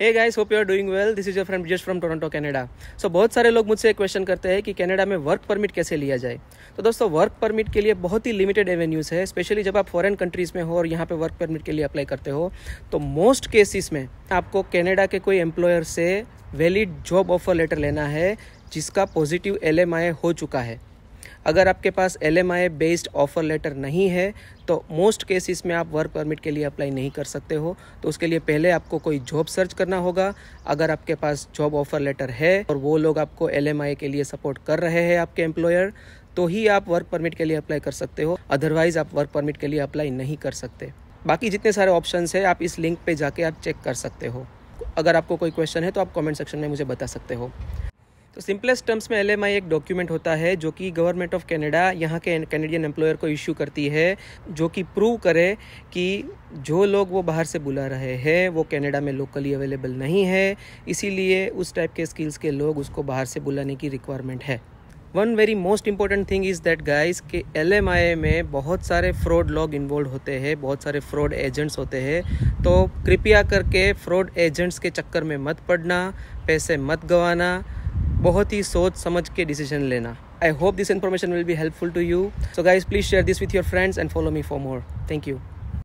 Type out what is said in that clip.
hey guys hope you are doing well this is your friend just from Toronto Canada so बहुत सारे लोग मुझसे question करते हैं कि कनाडा में वर्क परमिट कैसे लिया जाए तो दोस्तों वर्क परमिट के लिए बहुत ही लिमिटेड एवेन्यूज़ है स्पेशली जब आप फॉरेन कंट्रीज़ में हो और यहाँ पे वर्क परमिट के लिए अप्लाई करते हो तो मोस्ट केसेस में आपको कैनेडा के कोई एम्प्लॉयर से वैलिड जॉब ऑफर लेटर लेना है जिसका पॉजिटिव एल हो चुका है अगर आपके पास एल बेस्ड ऑफर लेटर नहीं है तो मोस्ट केसेस में आप वर्क परमिट के लिए अप्लाई नहीं कर सकते हो तो उसके लिए पहले आपको कोई जॉब सर्च करना होगा अगर आपके पास जॉब ऑफर लेटर है और वो लोग आपको एल के लिए सपोर्ट कर रहे हैं आपके एम्प्लॉयर तो ही आप वर्क परमिट के लिए अप्लाई कर सकते हो अदरवाइज़ आप वर्क परमिट के लिए अप्लाई नहीं कर सकते बाकी जितने सारे ऑप्शन है आप इस लिंक पर जाके आप चेक कर सकते हो अगर आपको कोई क्वेश्चन है तो आप कमेंट सेक्शन में मुझे बता सकते हो तो सिंपलेस्ट टर्म्स में एल एक डॉक्यूमेंट होता है जो कि गवर्नमेंट ऑफ कैनेडा यहाँ के कैनेडियन एम्प्लॉयर को इशू करती है जो कि प्रूव करे कि जो लोग वो बाहर से बुला रहे हैं वो कैनेडा में लोकली अवेलेबल नहीं है इसीलिए उस टाइप के स्किल्स के लोग उसको बाहर से बुलाने की रिक्वायरमेंट है one very most important thing is that guys कि एल में बहुत सारे फ्रॉड लोग इन्वॉल्व होते हैं बहुत सारे फ्रॉड एजेंट्स होते हैं तो कृपया करके फ्रॉड एजेंट्स के चक्कर में मत पड़ना पैसे मत गंवाना बहुत ही सोच समझ के डिसीजन लेना I hope this information will be helpful to you so guys please share this with your friends and follow me for more thank you